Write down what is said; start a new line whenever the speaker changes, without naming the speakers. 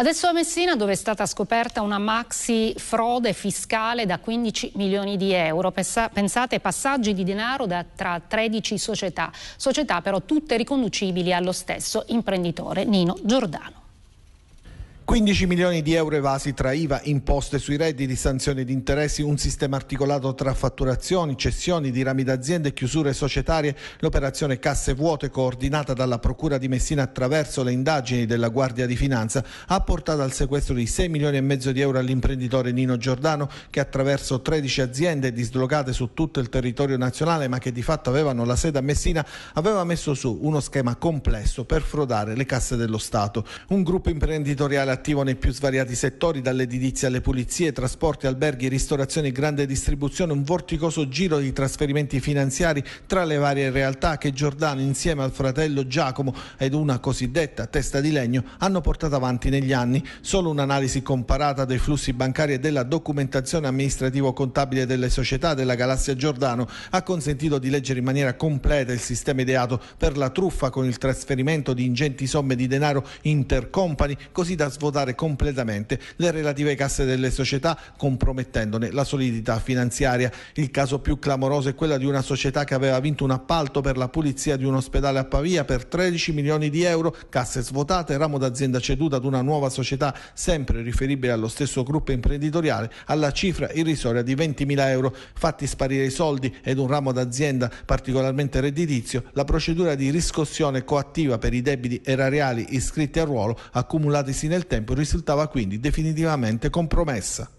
Adesso a Messina dove è stata scoperta una maxi frode fiscale da 15 milioni di euro. Pensate passaggi di denaro da, tra 13 società, società però tutte riconducibili allo stesso imprenditore Nino Giordano.
15 milioni di euro evasi tra IVA, imposte sui redditi, sanzioni di interessi, un sistema articolato tra fatturazioni, cessioni di rami d'azienda e chiusure societarie, l'operazione casse vuote coordinata dalla Procura di Messina attraverso le indagini della Guardia di Finanza ha portato al sequestro di 6 milioni e mezzo di euro all'imprenditore Nino Giordano che attraverso 13 aziende dislocate su tutto il territorio nazionale ma che di fatto avevano la sede a Messina aveva messo su uno schema complesso per frodare le casse dello Stato. Un gruppo imprenditoriale attivo attivo nei più svariati settori, dall'edilizia alle pulizie, trasporti, alberghi, ristorazione, grande distribuzione, un vorticoso giro di trasferimenti finanziari tra le varie realtà che Giordano insieme al fratello Giacomo ed una cosiddetta testa di legno hanno portato avanti negli anni. Solo un'analisi comparata dei flussi bancari e della documentazione amministrativo-contabile delle società della galassia Giordano ha consentito di leggere in maniera completa il sistema ideato per la truffa con il trasferimento di ingenti somme di denaro intercompany così da svolgere svuotare completamente le relative casse delle società, compromettendone la solidità finanziaria. Il caso più clamoroso è quello di una società che aveva vinto un appalto per la pulizia di un ospedale a Pavia per 13 milioni di euro, casse svuotate, ramo d'azienda ceduta ad una nuova società sempre riferibile allo stesso gruppo imprenditoriale, alla cifra irrisoria di 20 mila euro. Fatti sparire i soldi ed un ramo d'azienda particolarmente redditizio, la procedura di riscossione coattiva per i debiti erariali iscritti a ruolo accumulatisi nel tempo tempo risultava quindi definitivamente compromessa.